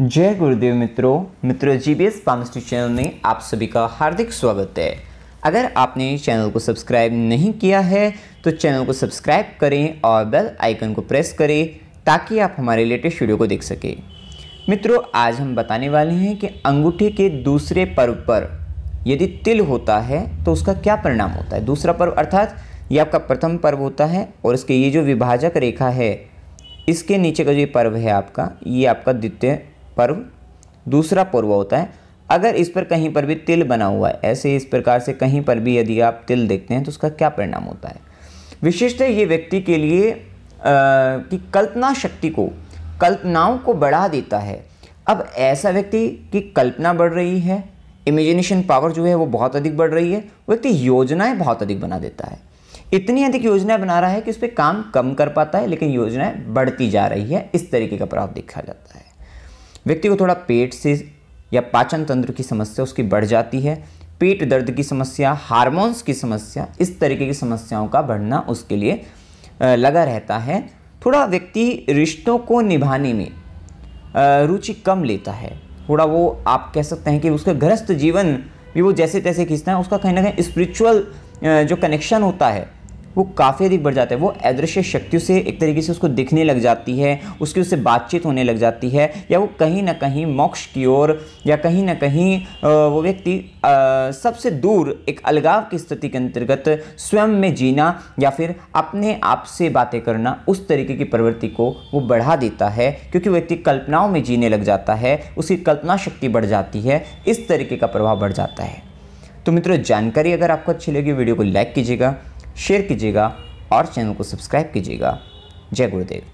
जय गुरुदेव मित्रों मित्रों G B S pharmacy channel में आप सभी का हार्दिक स्वागत है अगर आपने चैनल को सब्सक्राइब नहीं किया है तो चैनल को सब्सक्राइब करें और बेल आइकन को प्रेस करें ताकि आप हमारे लेटेस्ट वीडियो को देख सकें मित्रों आज हम बताने वाले हैं कि अंगूठे के दूसरे पर्व पर यदि तिल होता है तो उसका क्या परिणाम होता है दूसरा पर्व अर्थात ये आपका प्रथम पर्व होता है और इसके ये जो विभाजक रेखा है इसके नीचे का जो पर्व है आपका ये आपका द्वितीय पर्व दूसरा पर्व होता है अगर इस पर कहीं पर भी तिल बना हुआ है ऐसे इस प्रकार से कहीं पर भी यदि आप तिल देखते हैं तो उसका क्या परिणाम होता है विशेषतः ये व्यक्ति के लिए कि कल्पना शक्ति को कल्पनाओं को बढ़ा देता है अब ऐसा व्यक्ति की कल्पना बढ़ रही है इमेजिनेशन पावर जो है वो बहुत अधिक बढ़ रही है व्यक्ति योजनाएं बहुत अधिक बना देता है इतनी अधिक योजनाएं बना रहा है कि उस पर काम कम कर पाता है लेकिन योजनाएं बढ़ती जा रही है इस तरीके का प्रभाव देखा जाता है व्यक्ति को थोड़ा पेट से या पाचन तंत्र की समस्या उसकी बढ़ जाती है पेट दर्द की समस्या हार्मोन्स की समस्या इस तरीके की समस्याओं का बढ़ना उसके लिए लगा रहता है थोड़ा व्यक्ति रिश्तों को निभाने में रुचि कम लेता है थोड़ा वो आप कह सकते हैं कि उसका गृहस्थ जीवन भी वो जैसे तैसे खींचता है उसका कहीं ना कहीं स्पिरिचुअल जो कनेक्शन होता है वो काफ़ी अधिक बढ़ जाता है वो अदृश्य शक्तियों से एक तरीके से उसको दिखने लग जाती है उसकी उससे बातचीत होने लग जाती है या वो कहीं ना कहीं मोक्ष की ओर या कहीं ना कहीं वो व्यक्ति सबसे दूर एक अलगाव की स्थिति के अंतर्गत स्वयं में जीना या फिर अपने आप से बातें करना उस तरीके की प्रवृत्ति को वो बढ़ा देता है क्योंकि व्यक्ति कल्पनाओं में जीने लग जाता है उसकी कल्पना शक्ति बढ़ जाती है इस तरीके का प्रभाव बढ़ जाता है तो मित्रों जानकारी अगर आपको अच्छी लगी वीडियो को लाइक कीजिएगा शेयर कीजिएगा और चैनल को सब्सक्राइब कीजिएगा जय गुरुदेव